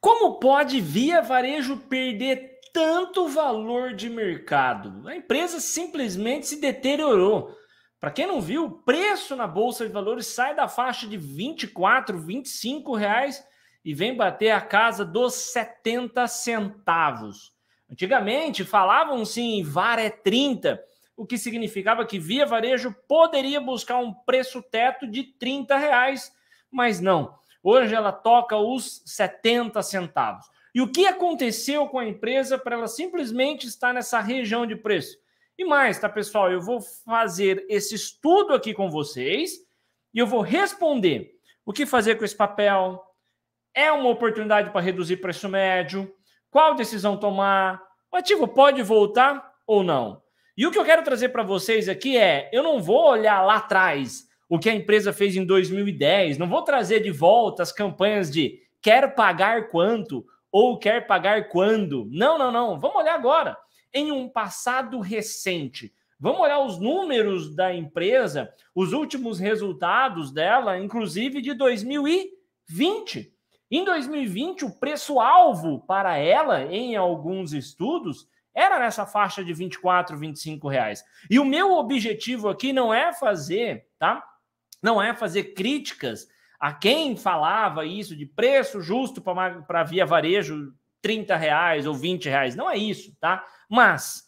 Como pode Via Varejo perder tanto valor de mercado? A empresa simplesmente se deteriorou. Para quem não viu, o preço na bolsa de valores sai da faixa de 24, 25 reais e vem bater a casa dos 70 centavos. Antigamente falavam sim em VAR é 30, o que significava que Via Varejo poderia buscar um preço teto de 30 reais, mas não. Hoje ela toca os 70 centavos. E o que aconteceu com a empresa para ela simplesmente estar nessa região de preço? E mais, tá, pessoal? Eu vou fazer esse estudo aqui com vocês e eu vou responder o que fazer com esse papel. É uma oportunidade para reduzir preço médio? Qual decisão tomar? O ativo pode voltar ou não? E o que eu quero trazer para vocês aqui é: eu não vou olhar lá atrás o que a empresa fez em 2010, não vou trazer de volta as campanhas de quer pagar quanto ou quer pagar quando. Não, não, não. Vamos olhar agora. Em um passado recente, vamos olhar os números da empresa, os últimos resultados dela, inclusive de 2020. Em 2020, o preço-alvo para ela, em alguns estudos, era nessa faixa de 24, 25 reais. E o meu objetivo aqui não é fazer, tá? não é fazer críticas a quem falava isso de preço justo para via varejo 30 reais ou 20 reais. Não é isso, tá? Mas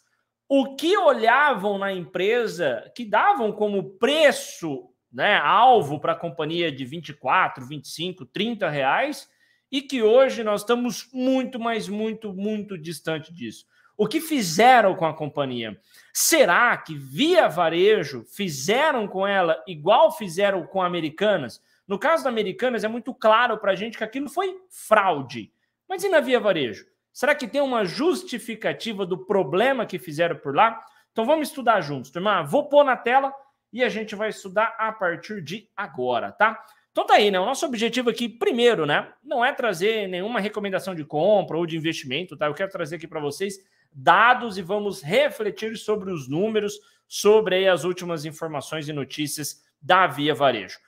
o que olhavam na empresa que davam como preço, né, alvo para a companhia de 24, 25, 30 reais e que hoje nós estamos muito, mas muito, muito distante disso. O que fizeram com a companhia? Será que via varejo fizeram com ela igual fizeram com Americanas? No caso da Americanas, é muito claro para a gente que aquilo foi fraude. Mas e na via varejo? Será que tem uma justificativa do problema que fizeram por lá? Então vamos estudar juntos, turma. Ah, vou pôr na tela e a gente vai estudar a partir de agora, tá? Então tá aí, né? O nosso objetivo aqui, primeiro, né? Não é trazer nenhuma recomendação de compra ou de investimento, tá? Eu quero trazer aqui para vocês dados e vamos refletir sobre os números, sobre as últimas informações e notícias da Via Varejo.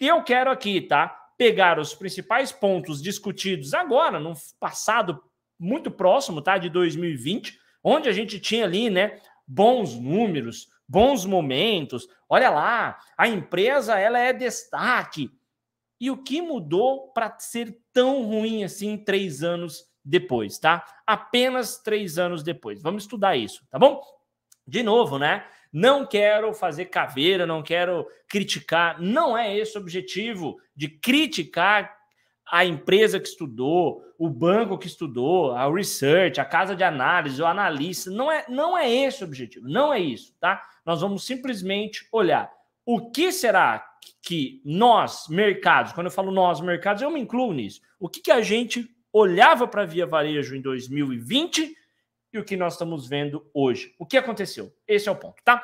E eu quero aqui, tá? Pegar os principais pontos discutidos agora, no passado muito próximo, tá? De 2020, onde a gente tinha ali, né? Bons números, bons momentos. Olha lá, a empresa ela é destaque. E o que mudou para ser tão ruim assim em três anos depois, tá? Apenas três anos depois. Vamos estudar isso, tá bom? De novo, né? Não quero fazer caveira, não quero criticar. Não é esse o objetivo de criticar a empresa que estudou, o banco que estudou, a research, a casa de análise, o analista. Não é, não é esse o objetivo, não é isso, tá? Nós vamos simplesmente olhar o que será que nós, mercados, quando eu falo nós, mercados, eu me incluo nisso, o que, que a gente olhava para a Via Varejo em 2020 e o que nós estamos vendo hoje. O que aconteceu? Esse é o ponto, tá?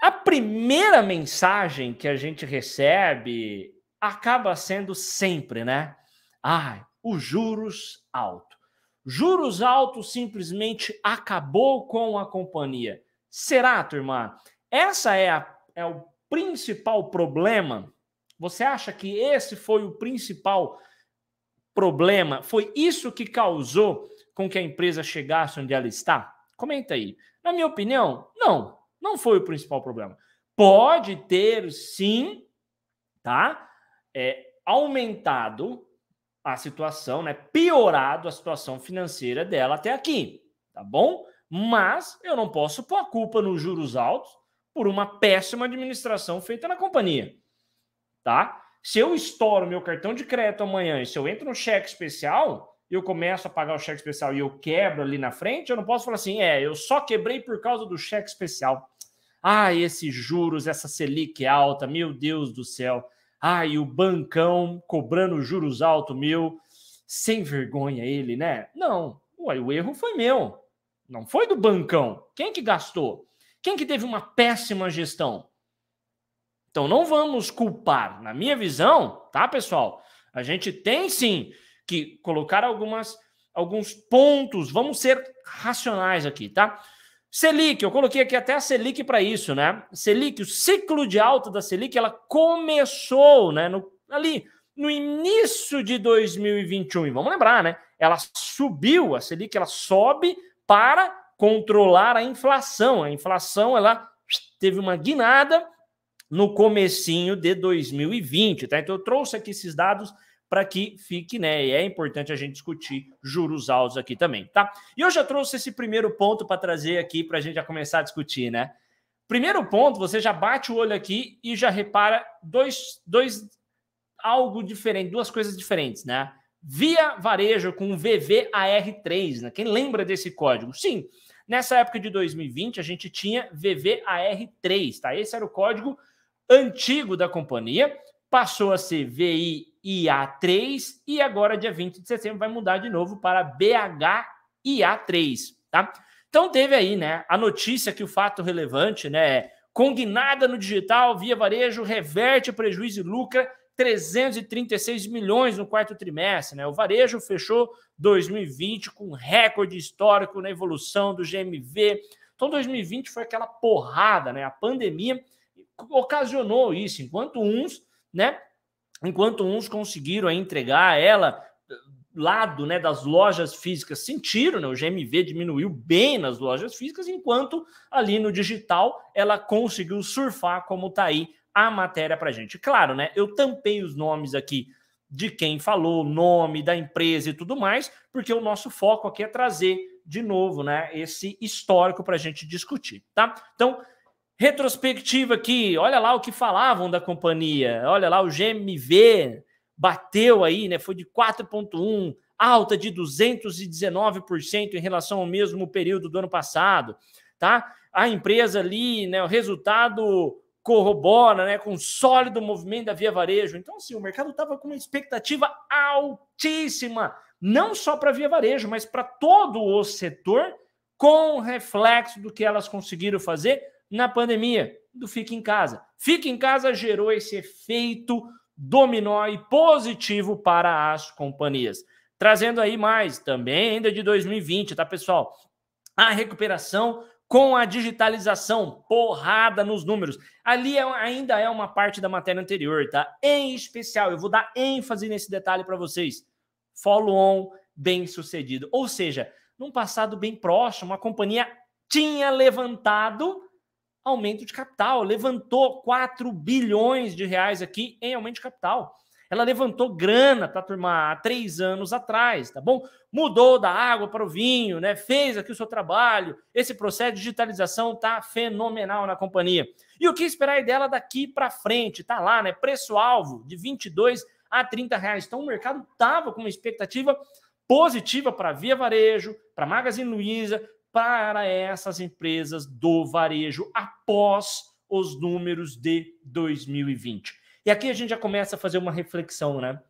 A primeira mensagem que a gente recebe acaba sendo sempre, né? Ai, os juros altos. Juros altos simplesmente acabou com a companhia. Será, turma? Essa é, a, é o principal problema? Você acha que esse foi o principal problema? Foi isso que causou com que a empresa chegasse onde ela está? Comenta aí. Na minha opinião, não. Não foi o principal problema. Pode ter, sim, tá? É, aumentado a situação, né? Piorado a situação financeira dela até aqui, tá bom? Mas eu não posso pôr a culpa nos juros altos por uma péssima administração feita na companhia, tá? Se eu estouro meu cartão de crédito amanhã e se eu entro no cheque especial, eu começo a pagar o cheque especial e eu quebro ali na frente, eu não posso falar assim, é, eu só quebrei por causa do cheque especial. Ah, esses juros, essa Selic alta, meu Deus do céu. Ah, e o bancão cobrando juros altos, meu, sem vergonha ele, né? Não, Ué, o erro foi meu, não foi do bancão. Quem que gastou? Quem que teve uma péssima gestão? Então não vamos culpar, na minha visão, tá, pessoal? A gente tem sim que colocar algumas alguns pontos, vamos ser racionais aqui, tá? Selic, eu coloquei aqui até a Selic para isso, né? Selic, o ciclo de alta da Selic, ela começou, né, no, ali no início de 2021. E vamos lembrar, né? Ela subiu, a Selic, ela sobe para controlar a inflação. A inflação, ela teve uma guinada no comecinho de 2020, tá? Então eu trouxe aqui esses dados para que fique, né? E é importante a gente discutir juros altos aqui também, tá? E eu já trouxe esse primeiro ponto para trazer aqui para a gente já começar a discutir, né? Primeiro ponto, você já bate o olho aqui e já repara dois, dois algo diferente, duas coisas diferentes, né? Via Varejo com VVAR3, né? Quem lembra desse código? Sim, nessa época de 2020 a gente tinha VVAR3, tá? Esse era o código antigo da companhia, passou a ser VIIA3 e agora, dia 20 de setembro, vai mudar de novo para BHIA3, tá? Então teve aí, né, a notícia que o fato relevante, né, é congnada no digital via varejo reverte prejuízo e lucra 336 milhões no quarto trimestre, né? O varejo fechou 2020 com recorde histórico na evolução do GMV. Então 2020 foi aquela porrada, né? A pandemia ocasionou isso, enquanto uns, né? Enquanto uns conseguiram entregar ela eh, lado né, das lojas físicas sentiram, né, o GMV diminuiu bem nas lojas físicas, enquanto ali no digital ela conseguiu surfar, como está aí a matéria para gente. Claro, né? Eu tampei os nomes aqui de quem falou, nome da empresa e tudo mais, porque o nosso foco aqui é trazer de novo, né, esse histórico para a gente discutir, tá? Então, Retrospectiva aqui, olha lá o que falavam da companhia, olha lá o GMV bateu aí, né? Foi de 4,1, alta de 219% em relação ao mesmo período do ano passado, tá? A empresa ali, né? O resultado corrobora, né? Com sólido movimento da Via Varejo. Então, assim, o mercado estava com uma expectativa altíssima, não só para a Via Varejo, mas para todo o setor, com reflexo do que elas conseguiram fazer na pandemia do fique em casa. Fique em casa gerou esse efeito dominó e positivo para as companhias. Trazendo aí mais também ainda de 2020, tá pessoal? A recuperação com a digitalização, porrada nos números. Ali é, ainda é uma parte da matéria anterior, tá? Em especial, eu vou dar ênfase nesse detalhe para vocês. Follow on bem sucedido. Ou seja, num passado bem próximo, a companhia tinha levantado aumento de capital, levantou 4 bilhões de reais aqui em aumento de capital. Ela levantou grana, tá, turma, há três anos atrás, tá bom? Mudou da água para o vinho, né? Fez aqui o seu trabalho. Esse processo de digitalização tá fenomenal na companhia. E o que esperar dela daqui para frente? Tá lá, né? Preço-alvo de 22 a 30 reais. Então o mercado tava com uma expectativa positiva para Via Varejo, para Magazine Luiza, para essas empresas do varejo após os números de 2020. E aqui a gente já começa a fazer uma reflexão, né?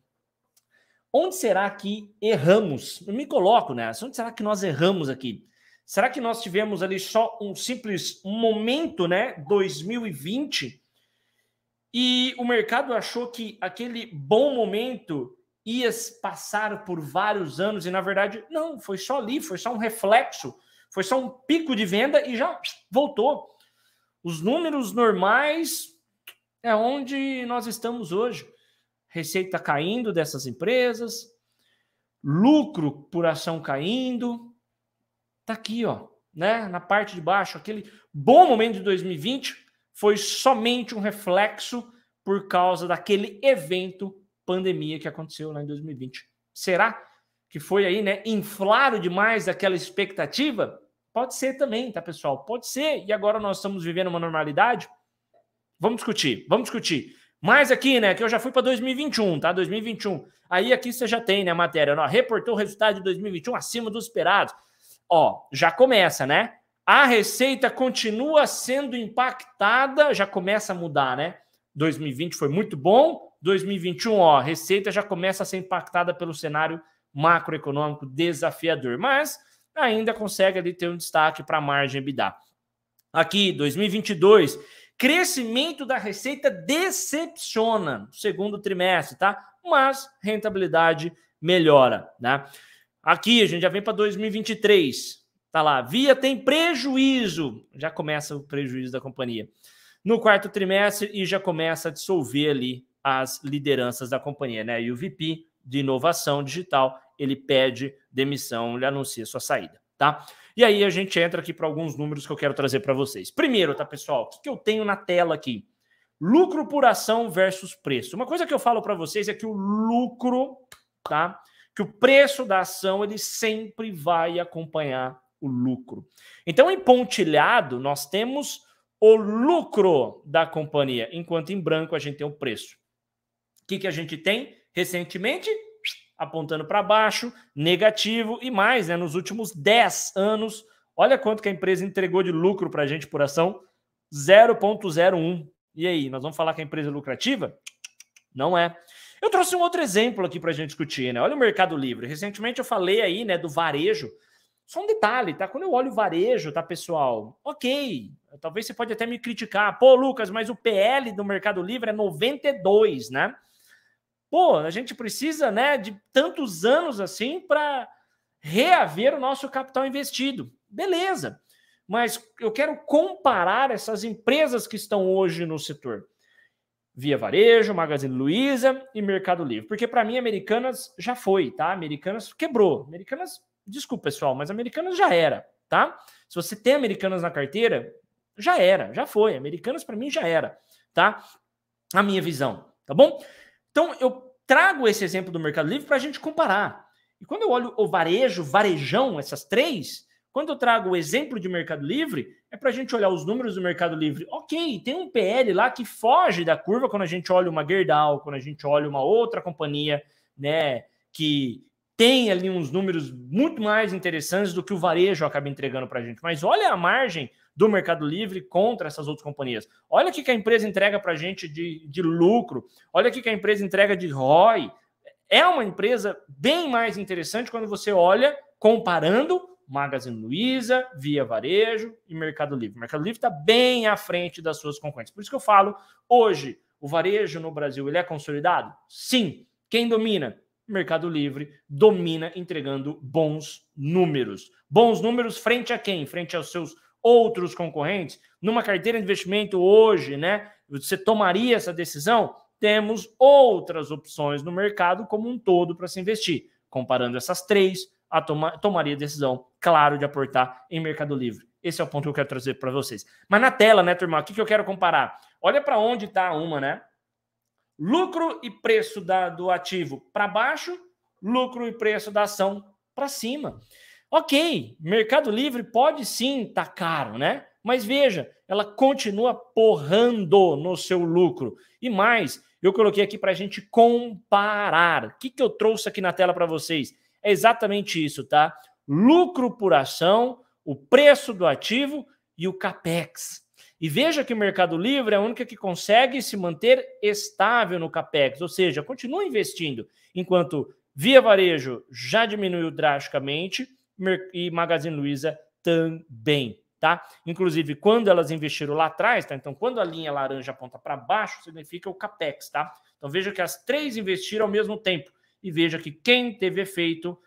Onde será que erramos? Eu me coloco nessa. Onde será que nós erramos aqui? Será que nós tivemos ali só um simples momento, né? 2020 e o mercado achou que aquele bom momento ia passar por vários anos e na verdade não, foi só ali, foi só um reflexo foi só um pico de venda e já voltou. Os números normais é onde nós estamos hoje. Receita caindo dessas empresas, lucro por ação caindo. Tá aqui, ó, né, na parte de baixo, aquele bom momento de 2020 foi somente um reflexo por causa daquele evento pandemia que aconteceu lá em 2020. Será que foi aí, né, inflado demais aquela expectativa? Pode ser também, tá, pessoal? Pode ser. E agora nós estamos vivendo uma normalidade? Vamos discutir, vamos discutir. Mas aqui, né, que eu já fui para 2021, tá? 2021. Aí aqui você já tem, né, a matéria. Né? Ó, reportou o resultado de 2021 acima do esperado. Ó, já começa, né? A receita continua sendo impactada, já começa a mudar, né? 2020 foi muito bom, 2021, ó, a receita já começa a ser impactada pelo cenário macroeconômico desafiador, mas ainda consegue ali ter um destaque para a margem EBITDA. Aqui, 2022, crescimento da receita decepciona no segundo trimestre, tá? Mas rentabilidade melhora, né? Aqui a gente já vem para 2023, tá lá. Via tem prejuízo, já começa o prejuízo da companhia no quarto trimestre e já começa a dissolver ali as lideranças da companhia, né? E o VP de inovação digital, ele pede demissão, ele anuncia sua saída, tá? E aí a gente entra aqui para alguns números que eu quero trazer para vocês. Primeiro, tá, pessoal? O que eu tenho na tela aqui? Lucro por ação versus preço. Uma coisa que eu falo para vocês é que o lucro, tá? Que o preço da ação ele sempre vai acompanhar o lucro. Então, em pontilhado, nós temos o lucro da companhia, enquanto em branco a gente tem o preço. O que, que a gente tem? Recentemente, apontando para baixo, negativo e mais, né? Nos últimos 10 anos, olha quanto que a empresa entregou de lucro para a gente por ação: 0,01. E aí, nós vamos falar que a empresa é lucrativa? Não é. Eu trouxe um outro exemplo aqui para a gente discutir, né? Olha o Mercado Livre. Recentemente eu falei aí, né, do varejo. Só um detalhe, tá? Quando eu olho o varejo, tá, pessoal? Ok, talvez você pode até me criticar. Pô, Lucas, mas o PL do Mercado Livre é 92, né? pô, a gente precisa né, de tantos anos assim para reaver o nosso capital investido. Beleza, mas eu quero comparar essas empresas que estão hoje no setor. Via Varejo, Magazine Luiza e Mercado Livre. Porque para mim, Americanas já foi, tá? Americanas quebrou. Americanas, desculpa pessoal, mas Americanas já era, tá? Se você tem Americanas na carteira, já era, já foi. Americanas para mim já era, tá? A minha visão, tá bom? Então, eu trago esse exemplo do Mercado Livre para a gente comparar. E quando eu olho o varejo, varejão, essas três, quando eu trago o exemplo de Mercado Livre, é para a gente olhar os números do Mercado Livre. Ok, tem um PL lá que foge da curva quando a gente olha uma Gerdau, quando a gente olha uma outra companhia, né, que tem ali uns números muito mais interessantes do que o varejo acaba entregando para a gente. Mas olha a margem do Mercado Livre contra essas outras companhias. Olha o que a empresa entrega para a gente de, de lucro, olha o que a empresa entrega de ROI. É uma empresa bem mais interessante quando você olha comparando Magazine Luiza, Via Varejo e Mercado Livre. O Mercado Livre está bem à frente das suas concorrentes. Por isso que eu falo, hoje, o varejo no Brasil ele é consolidado? Sim. Quem domina? Mercado Livre domina entregando bons números. Bons números frente a quem? Frente aos seus outros concorrentes? Numa carteira de investimento hoje, né? Você tomaria essa decisão? Temos outras opções no mercado como um todo para se investir. Comparando essas três, a toma tomaria a decisão, claro, de aportar em Mercado Livre. Esse é o ponto que eu quero trazer para vocês. Mas na tela, né, turma, o que, que eu quero comparar? Olha para onde está uma, né? Lucro e preço da, do ativo para baixo, lucro e preço da ação para cima. Ok, Mercado Livre pode sim estar tá caro, né? Mas veja, ela continua porrando no seu lucro. E mais, eu coloquei aqui para a gente comparar. O que, que eu trouxe aqui na tela para vocês? É exatamente isso, tá? Lucro por ação, o preço do ativo e o capex. E veja que o Mercado Livre é a única que consegue se manter estável no capex, ou seja, continua investindo, enquanto Via Varejo já diminuiu drasticamente, e Magazine Luiza também. Tá? Inclusive, quando elas investiram lá atrás, tá? então quando a linha laranja aponta para baixo, significa o capex. Tá? Então veja que as três investiram ao mesmo tempo e veja que quem teve efeito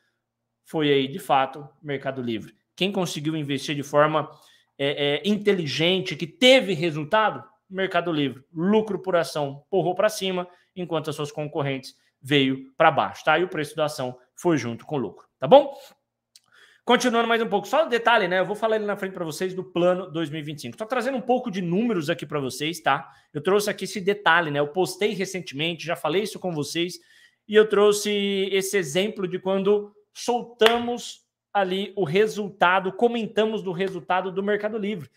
foi aí, de fato, Mercado Livre. Quem conseguiu investir de forma é, é, inteligente, que teve resultado, Mercado Livre. Lucro por ação porrou para cima, enquanto as suas concorrentes veio para baixo. Tá? E o preço da ação foi junto com o lucro. Tá bom? Continuando mais um pouco, só um detalhe, né? Eu vou falar ali na frente para vocês do plano 2025. Estou trazendo um pouco de números aqui para vocês, tá? Eu trouxe aqui esse detalhe, né? Eu postei recentemente, já falei isso com vocês, e eu trouxe esse exemplo de quando soltamos ali o resultado, comentamos do resultado do Mercado Livre.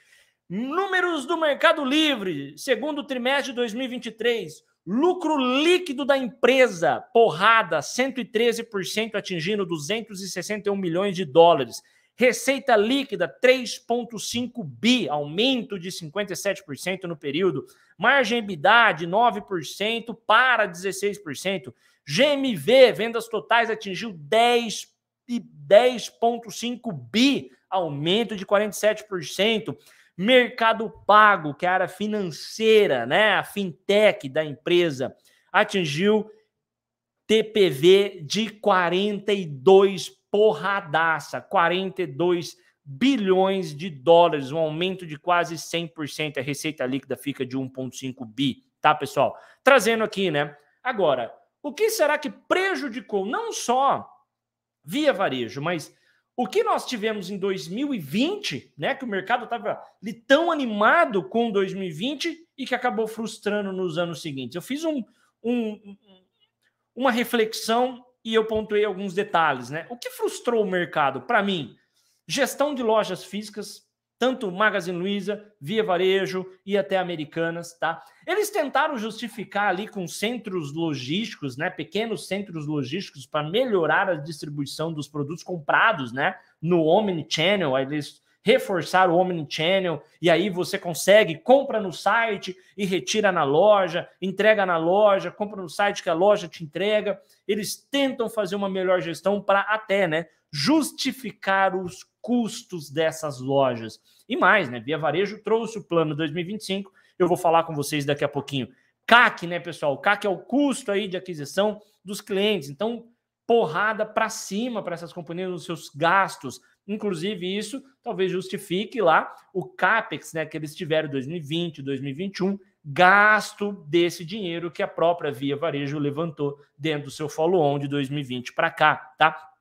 Números do Mercado Livre, segundo trimestre de 2023, Lucro líquido da empresa, porrada, 113%, atingindo 261 milhões de dólares. Receita líquida, 3,5 bi, aumento de 57% no período. Margem EBITDA, de 9% para 16%. GMV, vendas totais, atingiu 10,5 10 bi, aumento de 47%. Mercado Pago, que é a área financeira, né, a fintech da empresa, atingiu TPV de 42 porradaça, 42 bilhões de dólares, um aumento de quase 100%. A receita líquida fica de 1,5 bi, tá, pessoal? Trazendo aqui, né? Agora, o que será que prejudicou não só via varejo, mas o que nós tivemos em 2020, né, que o mercado estava tão animado com 2020 e que acabou frustrando nos anos seguintes. Eu fiz um, um, uma reflexão e eu pontuei alguns detalhes. Né? O que frustrou o mercado? Para mim, gestão de lojas físicas tanto Magazine Luiza, Via Varejo e até Americanas, tá? Eles tentaram justificar ali com centros logísticos, né, pequenos centros logísticos para melhorar a distribuição dos produtos comprados, né, no omnichannel, eles reforçar o omnichannel e aí você consegue compra no site e retira na loja, entrega na loja, compra no site que a loja te entrega. Eles tentam fazer uma melhor gestão para até, né, justificar os custos dessas lojas. E mais, né? Via Varejo trouxe o plano 2025. Eu vou falar com vocês daqui a pouquinho. CAC, né, pessoal? CAC é o custo aí de aquisição dos clientes. Então, porrada para cima para essas companhias nos seus gastos. Inclusive, isso talvez justifique lá o CAPEX né, que eles tiveram 2020, 2021, gasto desse dinheiro que a própria Via Varejo levantou dentro do seu follow-on de 2020 para cá, tá?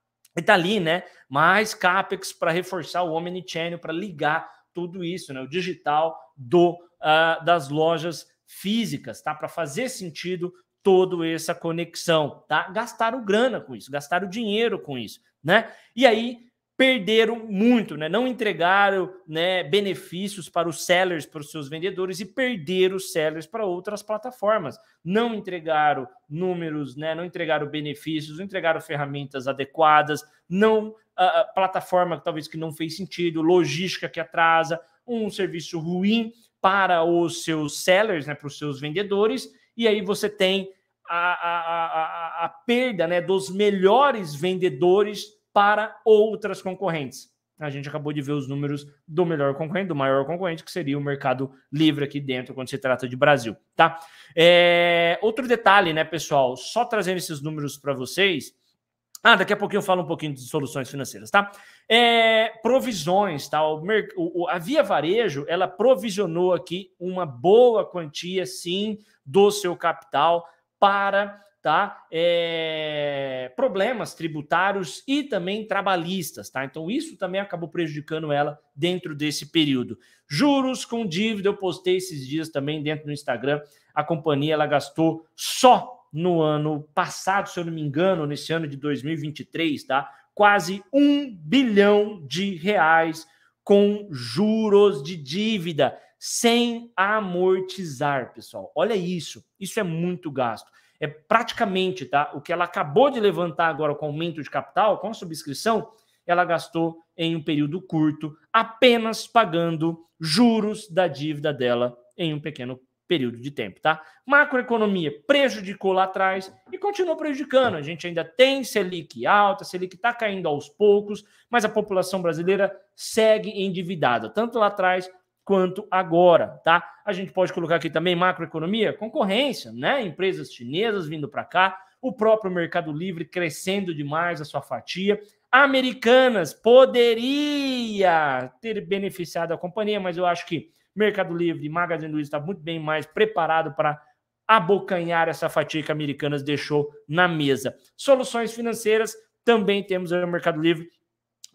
está ali, né? Mais CAPEX para reforçar o Omnichannel, para ligar tudo isso, né? O digital do uh, das lojas físicas, tá? Para fazer sentido toda essa conexão, tá? Gastaram grana com isso, gastaram dinheiro com isso, né? E aí perderam muito, né? não entregaram né, benefícios para os sellers, para os seus vendedores e perderam os sellers para outras plataformas. Não entregaram números, né? não entregaram benefícios, não entregaram ferramentas adequadas, não a plataforma talvez que não fez sentido, logística que atrasa, um serviço ruim para os seus sellers, né, para os seus vendedores, e aí você tem a, a, a, a perda né, dos melhores vendedores para outras concorrentes. A gente acabou de ver os números do melhor concorrente, do maior concorrente, que seria o mercado livre aqui dentro, quando se trata de Brasil, tá? É... Outro detalhe, né, pessoal? Só trazendo esses números para vocês. Ah, daqui a pouquinho eu falo um pouquinho de soluções financeiras, tá? É... Provisões, tá? O mer... o... A Via Varejo, ela provisionou aqui uma boa quantia, sim, do seu capital para tá? É... problemas tributários e também trabalhistas, tá? Então isso também acabou prejudicando ela dentro desse período. Juros com dívida, eu postei esses dias também dentro do Instagram. A companhia ela gastou só no ano passado, se eu não me engano, nesse ano de 2023, tá? Quase um bilhão de reais com juros de dívida sem amortizar, pessoal. Olha isso, isso é muito gasto. É praticamente, tá? O que ela acabou de levantar agora com aumento de capital, com a subscrição, ela gastou em um período curto, apenas pagando juros da dívida dela em um pequeno período de tempo, tá? Macroeconomia prejudicou lá atrás e continua prejudicando. A gente ainda tem Selic alta, Selic está caindo aos poucos, mas a população brasileira segue endividada, tanto lá atrás quanto agora, tá? A gente pode colocar aqui também macroeconomia, concorrência, né? Empresas chinesas vindo para cá, o próprio Mercado Livre crescendo demais a sua fatia. Americanas poderia ter beneficiado a companhia, mas eu acho que Mercado Livre e Magazine Luiza está muito bem mais preparado para abocanhar essa fatia que Americanas deixou na mesa. Soluções financeiras, também temos o Mercado Livre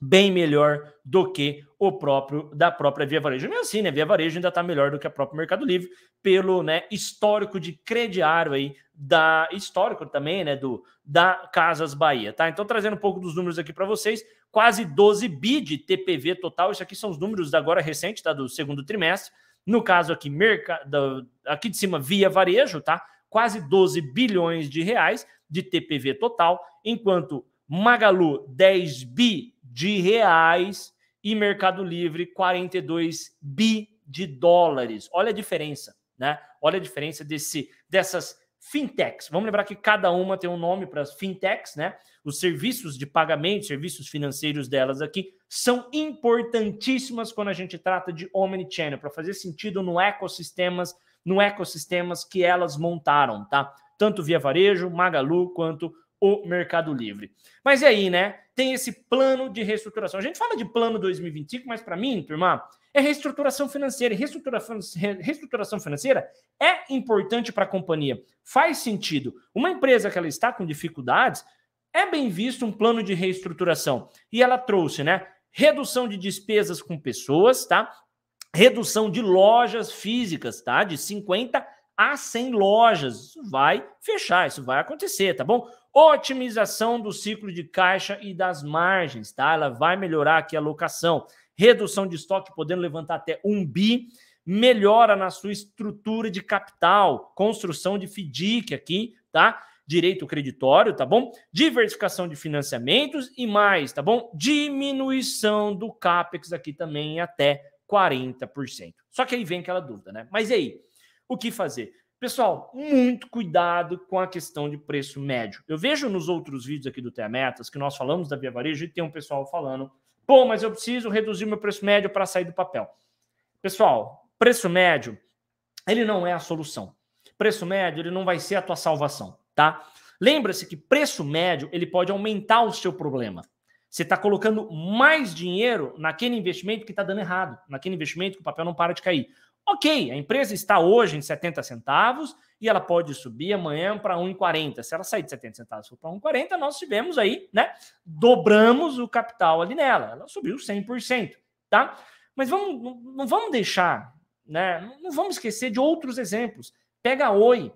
bem melhor do que o próprio da própria Via Varejo. Mesmo assim, né, Via Varejo ainda está melhor do que a própria Mercado Livre pelo, né, histórico de crediário aí da histórico também, né, do da Casas Bahia, tá? Então trazendo um pouco dos números aqui para vocês, quase 12 bi de TPV total. Isso aqui são os números da agora recente, tá, do segundo trimestre. No caso aqui, mercado aqui de cima Via Varejo, tá? Quase 12 bilhões de reais de TPV total, enquanto Magalu 10 bi de reais e Mercado Livre 42 bi de dólares. Olha a diferença, né? Olha a diferença desse dessas fintechs. Vamos lembrar que cada uma tem um nome para as fintechs, né? Os serviços de pagamento, serviços financeiros delas aqui são importantíssimas quando a gente trata de omnichannel para fazer sentido no ecossistemas, no ecossistemas que elas montaram, tá? Tanto via varejo, Magalu quanto o Mercado Livre. Mas e aí, né? Tem esse plano de reestruturação. A gente fala de plano 2025, mas para mim, turma, é reestruturação financeira. Reestruturação financeira é importante para a companhia. Faz sentido. Uma empresa que ela está com dificuldades, é bem visto um plano de reestruturação. E ela trouxe, né? Redução de despesas com pessoas, tá? Redução de lojas físicas, tá? De 50 a 100 lojas. Isso vai fechar, isso vai acontecer, tá bom? Otimização do ciclo de caixa e das margens, tá? Ela vai melhorar aqui a locação. Redução de estoque, podendo levantar até 1 bi. Melhora na sua estrutura de capital. Construção de FDIC aqui, tá? Direito creditório, tá bom? Diversificação de financiamentos e mais, tá bom? Diminuição do CAPEX aqui também até 40%. Só que aí vem aquela dúvida, né? Mas e aí? o que fazer. Pessoal, muito cuidado com a questão de preço médio. Eu vejo nos outros vídeos aqui do Teametas que nós falamos da Via Varejo e tem um pessoal falando: pô, mas eu preciso reduzir meu preço médio para sair do papel. Pessoal, preço médio, ele não é a solução. Preço médio, ele não vai ser a tua salvação, tá? Lembra-se que preço médio, ele pode aumentar o seu problema. Você está colocando mais dinheiro naquele investimento que está dando errado, naquele investimento que o papel não para de cair. Ok, a empresa está hoje em 70 centavos e ela pode subir amanhã para 1,40. Se ela sair de 70 centavos e for para 1,40, nós tivemos aí, né? Dobramos o capital ali nela. Ela subiu 100%, tá? Mas vamos, não vamos deixar, né? Não vamos esquecer de outros exemplos. Pega a Oi.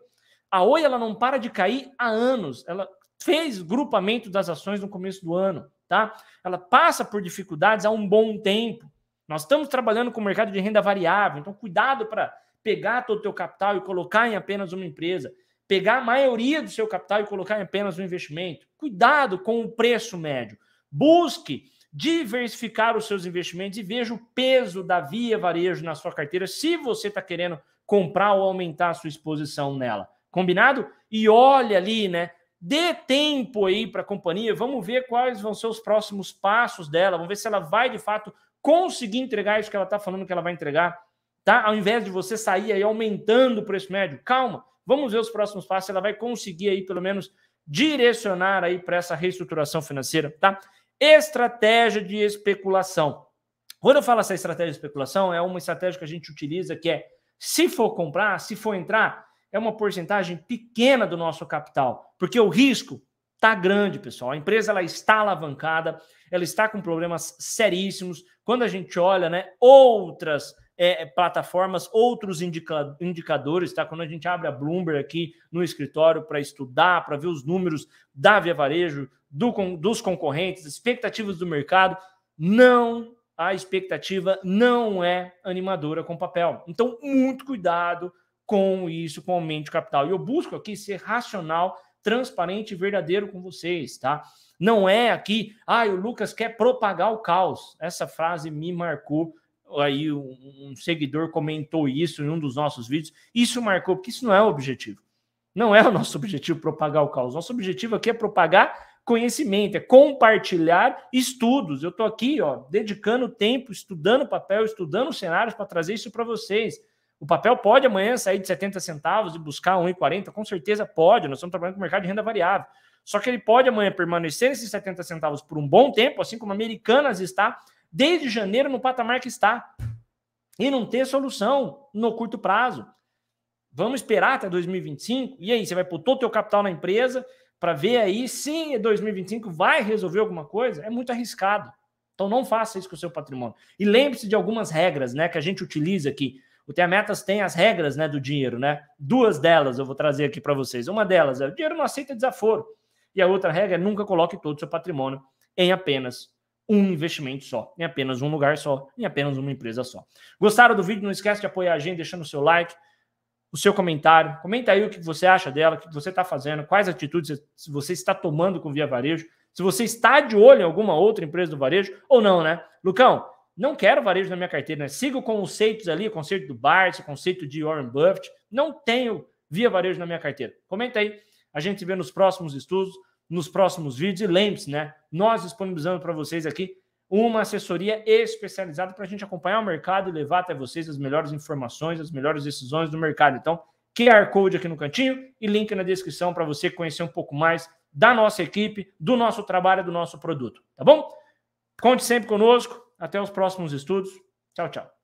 A Oi, ela não para de cair há anos. Ela fez grupamento das ações no começo do ano, tá? Ela passa por dificuldades há um bom tempo. Nós estamos trabalhando com o mercado de renda variável, então cuidado para pegar todo o teu capital e colocar em apenas uma empresa, pegar a maioria do seu capital e colocar em apenas um investimento. Cuidado com o preço médio. Busque diversificar os seus investimentos e veja o peso da Via Varejo na sua carteira, se você está querendo comprar ou aumentar a sua exposição nela. Combinado? E olha ali, né? Dê tempo aí para a companhia, vamos ver quais vão ser os próximos passos dela, vamos ver se ela vai de fato conseguir entregar isso que ela está falando que ela vai entregar, tá? Ao invés de você sair aí aumentando o preço médio, calma, vamos ver os próximos passos, ela vai conseguir aí pelo menos direcionar aí para essa reestruturação financeira, tá? Estratégia de especulação. Quando eu falo essa estratégia de especulação, é uma estratégia que a gente utiliza que é se for comprar, se for entrar, é uma porcentagem pequena do nosso capital, porque o risco está grande, pessoal. A empresa ela está alavancada, ela está com problemas seríssimos. Quando a gente olha, né, outras é, é plataformas, outros indica indicadores, tá? Quando a gente abre a Bloomberg aqui no escritório para estudar, para ver os números da Via Varejo, do, dos concorrentes, expectativas do mercado, não a expectativa não é animadora com papel. Então, muito cuidado com isso, com o aumento de capital. E eu busco aqui ser racional transparente e verdadeiro com vocês, tá? Não é aqui, ah, o Lucas quer propagar o caos. Essa frase me marcou. Aí um, um seguidor comentou isso em um dos nossos vídeos. Isso marcou, porque isso não é o objetivo. Não é o nosso objetivo propagar o caos. Nosso objetivo aqui é propagar conhecimento, é compartilhar estudos. Eu estou aqui, ó, dedicando tempo, estudando papel, estudando cenários para trazer isso para vocês. O papel pode amanhã sair de 70 centavos e buscar 1,40? Com certeza pode. Nós estamos trabalhando com o mercado de renda variável. Só que ele pode amanhã permanecer nesses 70 centavos por um bom tempo, assim como a Americanas está, desde janeiro no patamar que está. E não ter solução no curto prazo. Vamos esperar até 2025? E aí, você vai pôr todo o seu capital na empresa para ver aí se 2025 vai resolver alguma coisa? É muito arriscado. Então não faça isso com o seu patrimônio. E lembre-se de algumas regras né, que a gente utiliza aqui. O ter Metas tem as regras né, do dinheiro, né? Duas delas eu vou trazer aqui para vocês. Uma delas é o dinheiro não aceita desaforo. E a outra regra é nunca coloque todo o seu patrimônio em apenas um investimento só, em apenas um lugar só, em apenas uma empresa só. Gostaram do vídeo? Não esquece de apoiar a gente deixando o seu like, o seu comentário. Comenta aí o que você acha dela, o que você está fazendo, quais atitudes você está tomando com o Via Varejo, se você está de olho em alguma outra empresa do varejo ou não, né? Lucão, não quero varejo na minha carteira, né? Sigo conceitos ali, conceito do Bart, conceito de Warren Buffett. Não tenho via varejo na minha carteira. Comenta aí. A gente se vê nos próximos estudos, nos próximos vídeos. E lembre-se, né? Nós disponibilizamos para vocês aqui uma assessoria especializada para a gente acompanhar o mercado e levar até vocês as melhores informações, as melhores decisões do mercado. Então, QR Code aqui no cantinho e link na descrição para você conhecer um pouco mais da nossa equipe, do nosso trabalho, do nosso produto. Tá bom? Conte sempre conosco. Até os próximos estudos. Tchau, tchau.